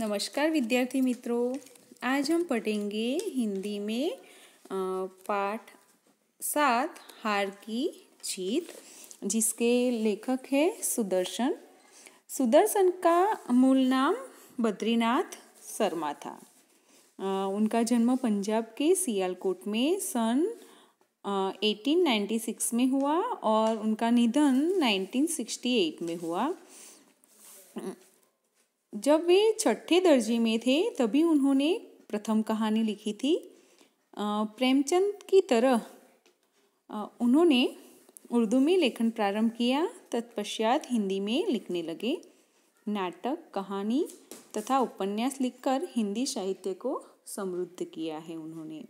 नमस्कार विद्यार्थी मित्रों आज हम पढ़ेंगे हिंदी में पाठ सात हार की जीत जिसके लेखक है सुदर्शन सुदर्शन का मूल नाम बद्रीनाथ शर्मा था उनका जन्म पंजाब के सियालकोट में सन 1896 में हुआ और उनका निधन 1968 में हुआ जब वे छठे दर्जे में थे तभी उन्होंने प्रथम कहानी लिखी थी प्रेमचंद की तरह उन्होंने उर्दू में लेखन प्रारंभ किया तत्पश्चात हिंदी में लिखने लगे नाटक कहानी तथा उपन्यास लिखकर हिंदी साहित्य को समृद्ध किया है उन्होंने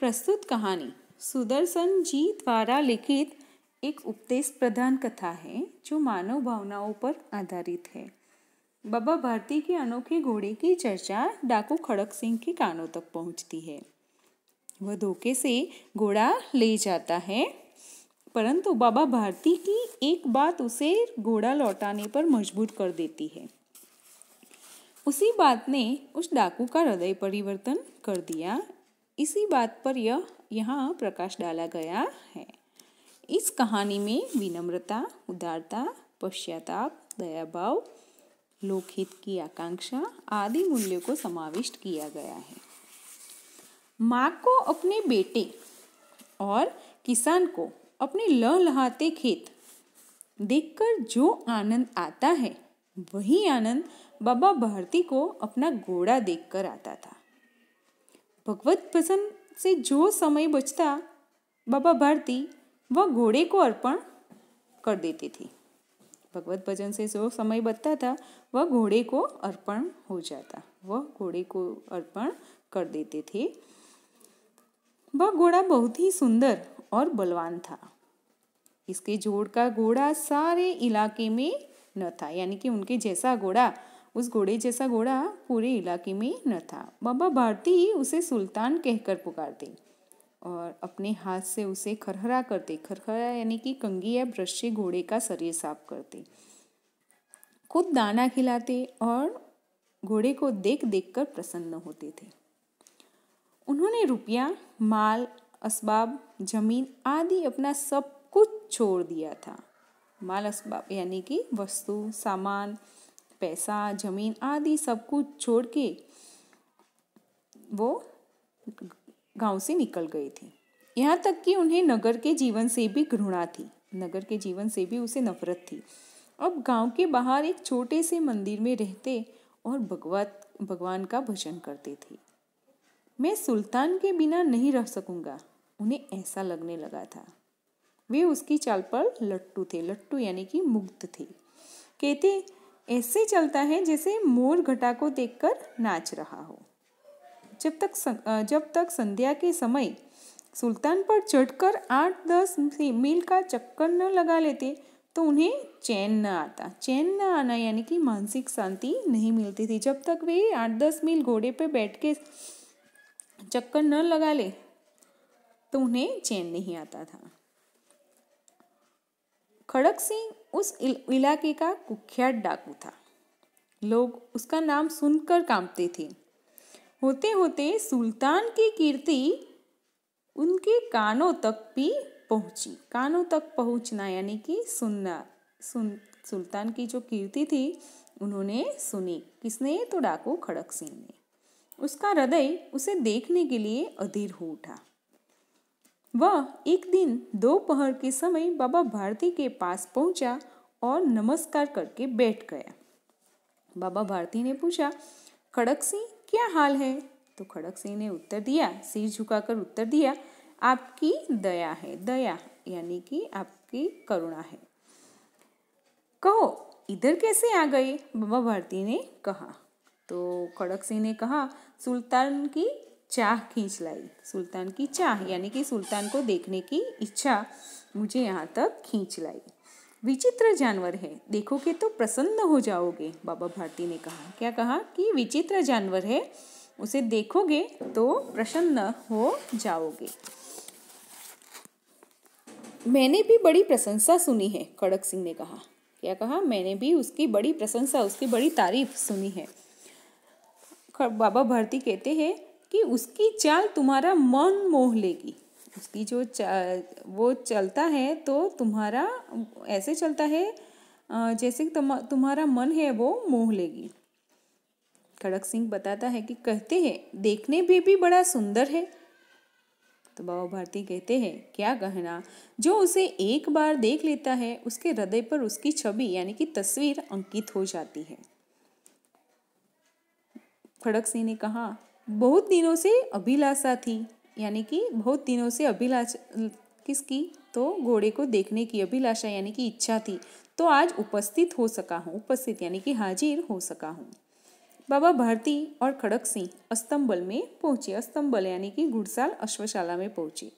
प्रस्तुत कहानी सुदर्शन जी द्वारा लिखित एक उपदेश प्रधान कथा है जो मानव भावनाओं पर आधारित है बाबा भारती के अनोखे घोड़े की चर्चा डाकू खड़क सिंह के कानों तक पहुंचती है वह धोखे से घोड़ा ले जाता है परंतु बाबा भारती की एक बात उसे घोड़ा लौटाने पर मजबूर कर देती है उसी बात ने उस डाकू का हृदय परिवर्तन कर दिया इसी बात पर यह यहाँ प्रकाश डाला गया है इस कहानी में विनम्रता उदारता पश्चाताप दयाभाव लोकहित की आकांक्षा आदि मूल्यों को समाविष्ट किया गया है माँ को अपने बेटे और किसान को अपने लहलहाते खेत देखकर जो आनंद आता है वही आनंद बाबा भारती को अपना घोड़ा देखकर आता था भगवत प्रसन्न से जो समय बचता बाबा भारती वह घोड़े को अर्पण कर देते थे भगवत भजन से जो समय बचता था वह घोड़े को अर्पण हो जाता वह घोड़े को अर्पण कर देते थे वह घोड़ा बहुत ही सुंदर और बलवान था इसके जोड़ का घोड़ा सारे इलाके में न था यानी कि उनके जैसा घोड़ा उस घोड़े जैसा घोड़ा पूरे इलाके में न था बाबा भारती उसे सुल्तान कहकर पुकारते और अपने हाथ से उसे खरहरा करते खरखरा यानी कि कंगी या ब्रश से घोड़े का शरीर साफ करते खुद दाना खिलाते और घोड़े को देख देख कर प्रसन्न होते थे उन्होंने रुपया माल असबाब जमीन आदि अपना सब कुछ छोड़ दिया था माल असबाब यानी कि वस्तु सामान पैसा जमीन आदि सब कुछ छोड़ के वो गांव से निकल गई थी यहाँ तक कि उन्हें नगर के जीवन से भी घृणा थी नगर के जीवन से भी उसे नफरत थी अब गांव के बाहर एक छोटे से मंदिर में रहते और भगवत भगवान का भजन करते थे मैं सुल्तान के बिना नहीं रह सकूंगा उन्हें ऐसा लगने लगा था वे उसकी चाल पर लट्टू थे लट्टू यानी कि मुग्ध थे कहते ऐसे चलता है जैसे मोर घटा को देखकर नाच रहा हो जब तक जब तक संध्या के समय सुल्तान पर चढ़कर आठ दस मील का चक्कर न लगा लेते तो उन्हें चैन न आता चैन न आना यानी कि मानसिक शांति नहीं मिलती थी जब तक वे आठ दस मील घोड़े पर बैठ के चक्कर न लगा ले तो उन्हें चैन नहीं आता था खड़क सिंह उस इलाके का कुख्यात डाकू था लोग उसका नाम सुनकर कांपते थे होते होते सुल्तान की कीर्ति उनके कानों तक भी पहुंची कानों तक पहुंचना यानी कि सुनना सुन सुल्तान की जो कीर्ति थी उन्होंने सुनी किसने तो डाकू खड़क सिंह ने उसका हृदय उसे देखने के लिए अधीर हो उठा वह एक दिन दोपहर के समय बाबा भारती के पास पहुंचा और नमस्कार करके बैठ गया बाबा भारती ने पूछा खड़क सिंह क्या हाल है तो खड़क सिंह ने उत्तर दिया सिर झुकाकर उत्तर दिया आपकी दया है दया यानी कि आपकी करुणा है कहो इधर कैसे आ गए बाबा भारती ने कहा तो खड़क सिंह ने कहा सुल्तान की चाह खींच लाई सुल्तान की चाह यानी कि सुल्तान को देखने की इच्छा मुझे यहाँ तक खींच लाई विचित्र जानवर है देखोगे तो प्रसन्न हो जाओगे बाबा भारती ने कहा क्या कहा कि विचित्र जानवर है उसे देखोगे तो प्रसन्न हो जाओगे मैंने भी बड़ी प्रशंसा सुनी है कड़क सिंह ने कहा क्या कहा मैंने भी उसकी बड़ी प्रशंसा उसकी बड़ी तारीफ सुनी है बाबा भारती कहते हैं कि उसकी चाल तुम्हारा मन मोह लेगी उसकी जो वो चलता है तो तुम्हारा ऐसे चलता है जैसे कि तुम, तुम्हारा मन है वो मोह लेगी खड़क सिंह बताता है कि कहते हैं देखने में भी बड़ा सुंदर है तो बाबा भारती कहते हैं क्या कहना जो उसे एक बार देख लेता है उसके हृदय पर उसकी छवि यानी कि तस्वीर अंकित हो जाती है खड़क सिंह ने कहा बहुत दिनों से अभिलाषा थी यानी कि बहुत दिनों से अभिलाषा किसकी तो घोड़े को देखने की अभिलाषा यानी कि इच्छा थी तो आज उपस्थित हो सका हूँ उपस्थित यानी कि हाजिर हो सका हूँ बाबा भारती और खड़क सिंह अस्तंबल में पहुंचे अस्तंबल यानी कि घुड़साल अश्वशाला में पहुंचे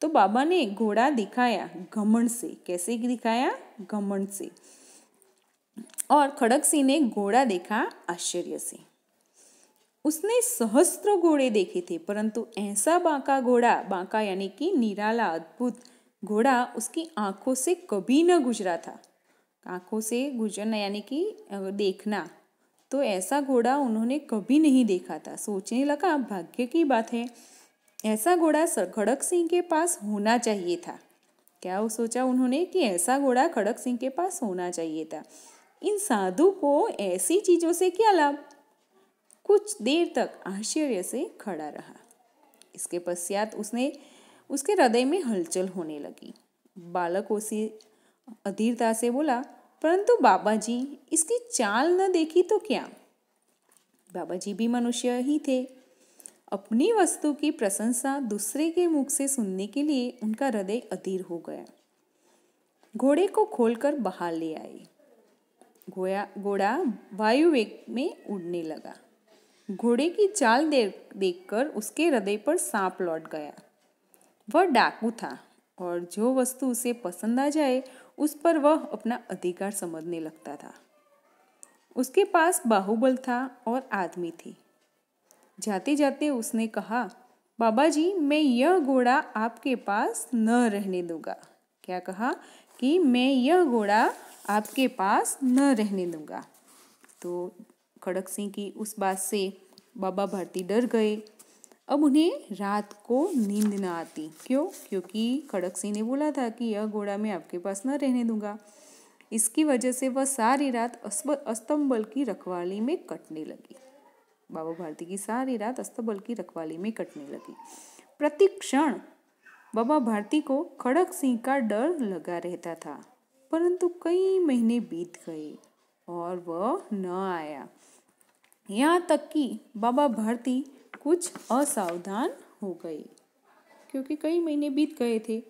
तो बाबा ने घोड़ा दिखाया घमंड से कैसे दिखाया घमंड से और खड़क सिंह ने घोड़ा देखा आश्चर्य से उसने सहस्त्र घोड़े देखे थे परंतु ऐसा बांका घोड़ा बांका यानी कि निराला अद्भुत घोड़ा उसकी आंखों से कभी न गुजरा था आंखों से गुजरना यानी कि देखना तो ऐसा घोड़ा उन्होंने कभी नहीं देखा था सोचने लगा भाग्य की बात है ऐसा घोड़ा सर खड़क सिंह के पास होना चाहिए था क्या वो सोचा उन्होंने कि ऐसा घोड़ा खड़क सिंह के पास होना चाहिए था इन साधु को ऐसी चीज़ों से क्या लाभ कुछ देर तक आश्चर्य से खड़ा रहा इसके पश्चात उसने उसके हृदय में हलचल होने लगी बालक उसे अधीरता से बोला परंतु बाबा जी इसकी चाल न देखी तो क्या बाबा जी भी मनुष्य ही थे अपनी वस्तु की प्रशंसा दूसरे के मुख से सुनने के लिए उनका हृदय अधीर हो गया घोड़े को खोलकर बाहर ले आए घोड़ा घोड़ा वायु वेग में उड़ने लगा घोड़े की चाल देखकर उसके हृदय पर सांप लौट गया वह डाकू था और जो वस्तु उसे पसंद आ जाए उस पर वह अपना अधिकार समझने लगता था उसके पास बाहुबल था और आदमी थी जाते जाते उसने कहा बाबा जी मैं यह घोड़ा आपके पास न रहने दूंगा क्या कहा कि मैं यह घोड़ा आपके पास न रहने दूंगा तो खड़क सिंह की उस बात से बाबा भारती डर गए अब उन्हें रात को नींद ना आती क्यों क्योंकि खड़क सिंह ने बोला था कि यह घोड़ा मैं आपके पास न रहने दूंगा इसकी वजह से वह सारी रात अस्तंबल की रखवाली में कटने लगी बाबा भारती की सारी रात अस्तबल की रखवाली में कटने लगी प्रतिक्षण बाबा भारती को खड़क सिंह का डर लगा रहता था परंतु कई महीने बीत गए और वह न आया यहाँ तक कि बाबा भारती कुछ असावधान हो गए क्योंकि कई महीने बीत गए थे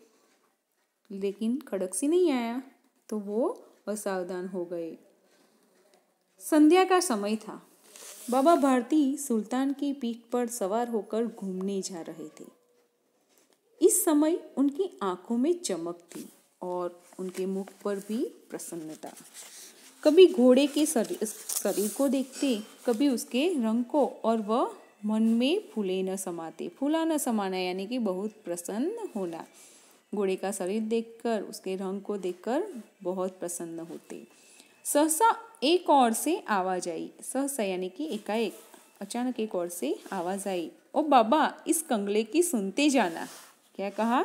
लेकिन खड़क सी नहीं आया तो वो असावधान हो गए संध्या का समय था बाबा भारती सुल्तान की पीठ पर सवार होकर घूमने जा रहे थे इस समय उनकी आंखों में चमक थी और उनके मुख पर भी प्रसन्नता कभी घोड़े के शरीर शरीर को देखते कभी उसके रंग को और वह मन में फूले न समाते फूला न समाना यानी कि बहुत प्रसन्न होना घोड़े का शरीर देखकर उसके रंग को देखकर बहुत प्रसन्न होते सहसा एक और से आवाज आई सहसा यानी कि एकाएक अचानक एक और से आवाज आई ओ बाबा इस कंगले की सुनते जाना क्या कहा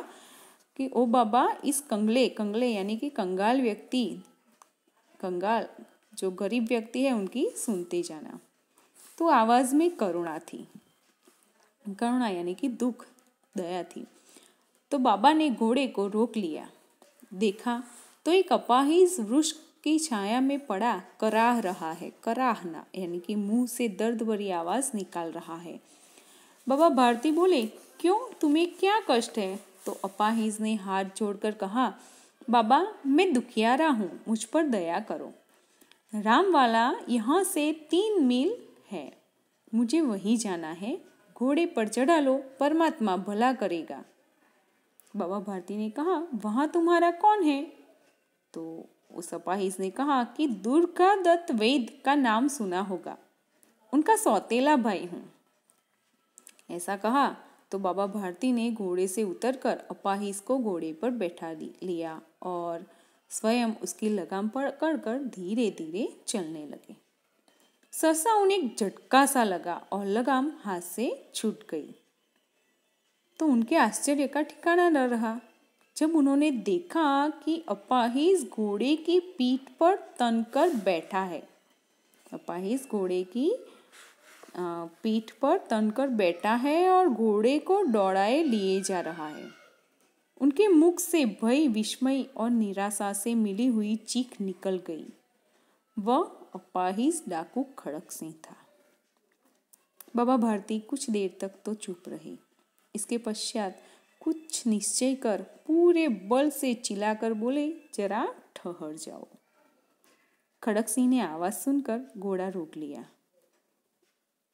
कि ओ बाबा इस कंगले कंगले यानी कि कंगाल व्यक्ति कंगाल जो गरीब व्यक्ति है उनकी सुनते जाना तो आवाज़ में करुणा थी करुणा यानी कि दुख दया थी तो बाबा ने घोड़े को रोक लिया देखा तो एक अपाही वृक्ष की छाया में पड़ा कराह रहा है कराहना यानी कि मुंह से दर्द भरी आवाज़ निकाल रहा है बाबा भारती बोले क्यों तुम्हें क्या कष्ट है तो अपाहिज ने हाथ जोड़कर कहा बाबा मैं दुखियारा हूँ मुझ पर दया करो रामवाला यहाँ से तीन मील है मुझे वहीं जाना है घोड़े पर चढ़ा लो परमात्मा भला करेगा बाबा भारती ने कहा वहाँ तुम्हारा कौन है तो उस अपाहिज ने कहा कि दुर्गा दत्त वेद का नाम सुना होगा उनका सौतेला भाई हूँ ऐसा कहा तो बाबा भारती ने घोड़े से उतरकर अपाहिज को घोड़े पर बैठा लिया और स्वयं उसकी लगाम पर कर धीरे धीरे चलने लगे सरसा उन्हें झटका सा लगा और लगाम हाथ से छूट गई तो उनके आश्चर्य का ठिकाना न रहा जब उन्होंने देखा कि अपाहिज घोड़े की पीठ पर तन कर बैठा है अपाहिज घोड़े की पीठ पर तनकर बैठा है और घोड़े को दौड़ाए लिए जा रहा है उनके मुख से भय विस्मय और निराशा से मिली हुई चीख निकल गई वह अपाहिज डाकू खड़क सिंह था बाबा भारती कुछ देर तक तो चुप रहे इसके पश्चात कुछ निश्चय कर पूरे बल से चिल्लाकर बोले जरा ठहर जाओ खड़क सिंह ने आवाज़ सुनकर घोड़ा रोक लिया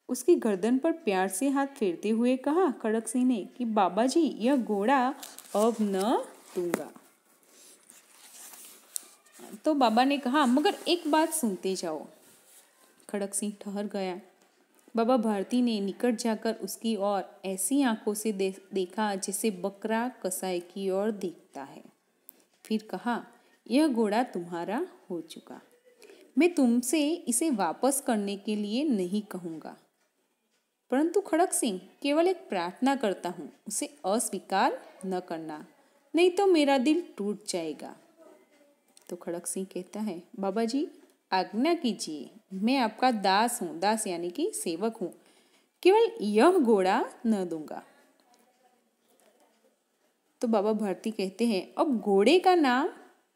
उसकी गर्दन पर प्यार से हाथ फेरते हुए कहा खड़क सिंह ने कि बाबा जी यह घोड़ा अब न दूंगा तो बाबा ने कहा मगर एक बात सुनते जाओ खड़क सिंह ठहर गया बाबा भारती ने निकट जाकर उसकी ओर ऐसी आंखों से दे, देखा जैसे बकरा कसाई की ओर देखता है फिर कहा यह घोड़ा तुम्हारा हो चुका मैं तुमसे इसे वापस करने के लिए नहीं कहूँगा परंतु खड़क सिंह केवल एक प्रार्थना करता हूँ उसे अस्वीकार न करना नहीं तो मेरा दिल टूट जाएगा तो खड़क सिंह कहता है बाबा जी आज्ञा कीजिए मैं आपका दास हूँ दास यानी कि सेवक हूँ केवल यह घोड़ा न दूंगा तो बाबा भारती कहते हैं अब घोड़े का नाम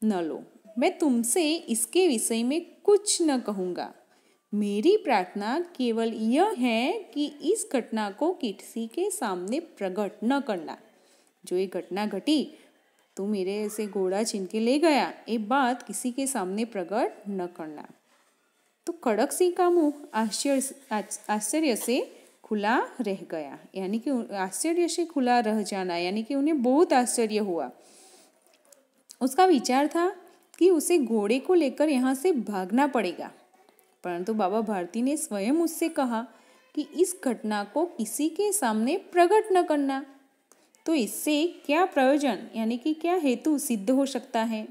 न लो मैं तुमसे इसके विषय में कुछ न कहूंगा मेरी प्रार्थना केवल यह है कि इस घटना को किसी के सामने प्रकट न करना जो ये घटना घटी तो मेरे ऐसे घोड़ा छीन के ले गया ये बात किसी के सामने प्रकट न करना तो कड़क सिंह का मुंह आश्चर्य आश्चर्य से खुला रह गया यानी कि आश्चर्य से खुला रह जाना यानी कि उन्हें बहुत आश्चर्य हुआ उसका विचार था कि उसे घोड़े को लेकर यहाँ से भागना पड़ेगा परंतु बाबा भारती ने स्वयं उससे कहा कि इस घटना को किसी के सामने प्रकट न करना तो इससे क्या प्रयोजन यानी कि क्या हेतु सिद्ध हो सकता है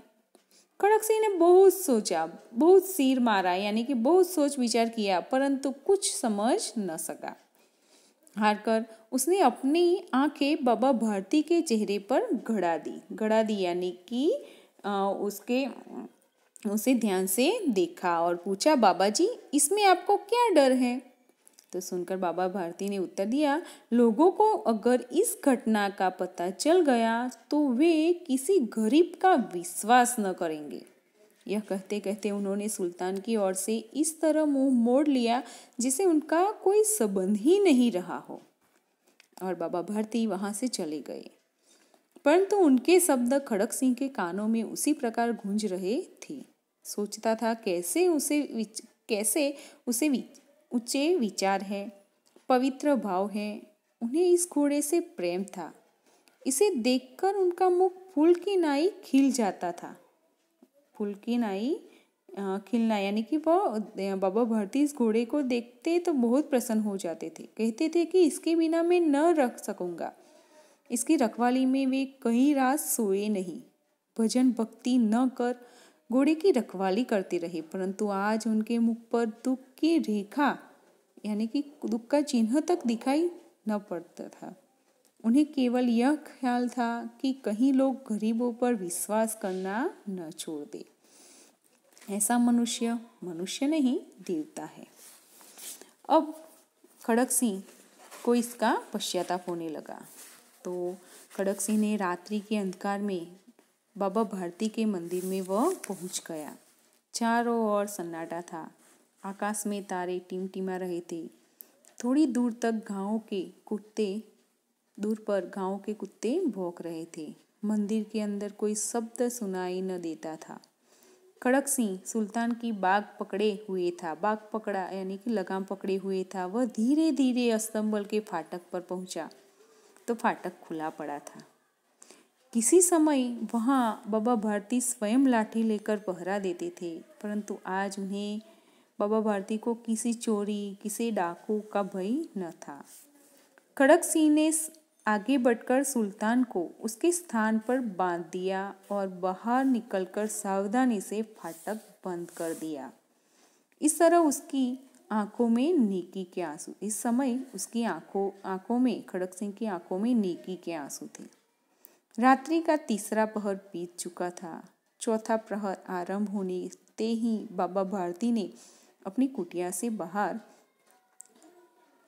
खड़क सिंह ने बहुत सोचा बहुत सिर मारा यानी कि बहुत सोच विचार किया परंतु कुछ समझ न सका हारकर उसने अपनी आंखें बाबा भारती के चेहरे पर घड़ा दी घड़ा दी यानी कि उसके उसे ध्यान से देखा और पूछा बाबा जी इसमें आपको क्या डर है तो सुनकर बाबा भारती ने उत्तर दिया लोगों को अगर इस घटना का पता चल गया तो वे किसी गरीब का विश्वास न करेंगे यह कहते कहते उन्होंने सुल्तान की ओर से इस तरह मुंह मोड़ लिया जिसे उनका कोई संबंध ही नहीं रहा हो और बाबा भारती वहाँ से चले गए परंतु तो उनके शब्द खड़क सिंह के कानों में उसी प्रकार गूंज रहे थे सोचता था कैसे उसे विच, कैसे उसे विच, विचार है पवित्र भाव है उन्हें इस घोड़े से प्रेम था इसे देखकर उनका मुख फूल की नाई खिल जाता था फूल की नाई खिलना यानी कि वह बाबा भरती इस घोड़े को देखते तो बहुत प्रसन्न हो जाते थे कहते थे कि इसके बिना मैं न रख सकूँगा इसकी रखवाली में वे कहीं रात सोए नहीं भजन भक्ति न कर घोड़े की रखवाली करते रहे परंतु आज उनके मुख पर दुख की रेखा यानी कि दुख का चिन्ह तक दिखाई न पड़ता था उन्हें केवल यह ख्याल था कि कहीं लोग गरीबों पर विश्वास करना न छोड़ दे ऐसा मनुष्य मनुष्य नहीं देवता है अब खड़क सिंह को इसका पश्चाताप होने लगा तो खड़क सिंह ने रात्रि के अंधकार में बाबा भारती के मंदिर में वह पहुंच गया चारों ओर सन्नाटा था आकाश में तारे टिमटिमा रहे थे थोड़ी दूर तक गाँव के कुत्ते दूर पर गाँव के कुत्ते भौंक रहे थे मंदिर के अंदर कोई शब्द सुनाई न देता था खड़क सिंह सुल्तान की बाग पकड़े हुए था बाग पकड़ा यानी कि लगाम पकड़े हुए था वह धीरे धीरे अस्तंबल के फाटक पर पहुंचा तो फाटक खुला पड़ा था किसी समय वहाँ बाबा भारती स्वयं लाठी लेकर पहरा देते थे परंतु आज उन्हें बाबा भारती को किसी चोरी किसी डाकू का भय न था खड़क सिंह ने आगे बढ़कर सुल्तान को उसके स्थान पर बांध दिया और बाहर निकलकर सावधानी से फाटक बंद कर दिया इस तरह उसकी आंखों में नेकी के आंसू इस समय उसकी आंखों आंखों में खड़क सिंह की आंखों में नेकी के आंसू थे रात्रि का तीसरा पहर बीत चुका था चौथा प्रहर आरंभ होने ते ही बाबा भारती ने अपनी कुटिया से बाहर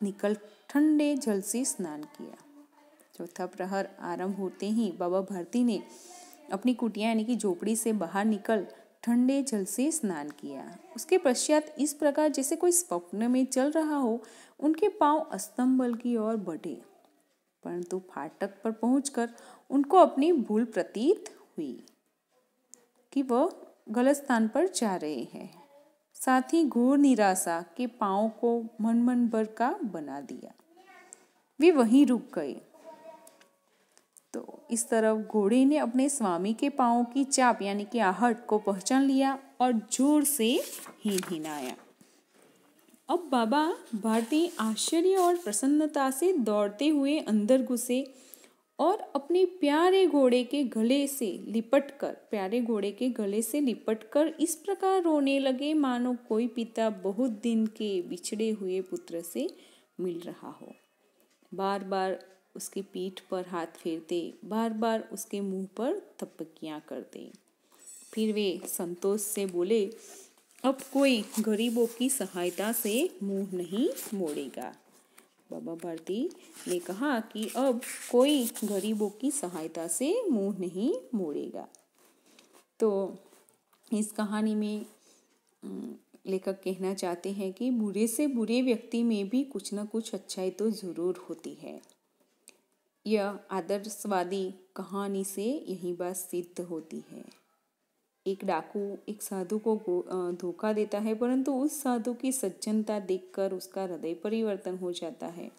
निकल ठंडे जल से स्नान किया चौथा प्रहर आरंभ होते ही बाबा भारती ने अपनी कुटिया यानी कि झोपड़ी से बाहर निकल ठंडे जल से स्नान किया उसके पश्चात इस प्रकार जैसे कोई स्वप्न में चल रहा हो उनके पांव अस्तंबल की ओर बढ़े परंतु फाटक पर पहुंचकर उनको अपनी भूल प्रतीत हुई कि वह गलत स्थान पर जा रहे हैं साथ ही घोर निराशा के पाँव को मन मन भर का बना दिया वे वहीं रुक गए तो इस तरफ घोड़े ने अपने स्वामी के पाँव की चाप यानी कि आहट को पहचान लिया और जोर से ही हिनाया अब बाबा भारती आश्चर्य और प्रसन्नता से दौड़ते हुए अंदर घुसे और अपने प्यारे घोड़े के गले से लिपट कर प्यारे घोड़े के गले से लिपट कर इस प्रकार रोने लगे मानो कोई पिता बहुत दिन के बिछड़े हुए पुत्र से मिल रहा हो बार बार उसके पीठ पर हाथ फेरते बार बार उसके मुंह पर थपकियाँ करते फिर वे संतोष से बोले अब कोई गरीबों की सहायता से मुंह नहीं मोड़ेगा बाबा भारती ने कहा कि अब कोई गरीबों की सहायता से मुंह नहीं मोड़ेगा तो इस कहानी में लेखक कहना चाहते हैं कि बुरे से बुरे व्यक्ति में भी कुछ ना कुछ अच्छाई तो ज़रूर होती है यह आदर्शवादी कहानी से यही बात सिद्ध होती है एक डाकू एक साधु को धोखा देता है परंतु उस साधु की सज्जनता देखकर उसका हृदय परिवर्तन हो जाता है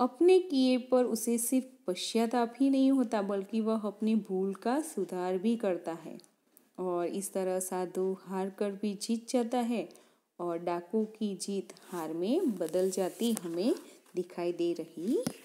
अपने किए पर उसे सिर्फ पश्चाताप ही नहीं होता बल्कि वह अपनी भूल का सुधार भी करता है और इस तरह साधु हार कर भी जीत जाता है और डाकू की जीत हार में बदल जाती हमें दिखाई दे रही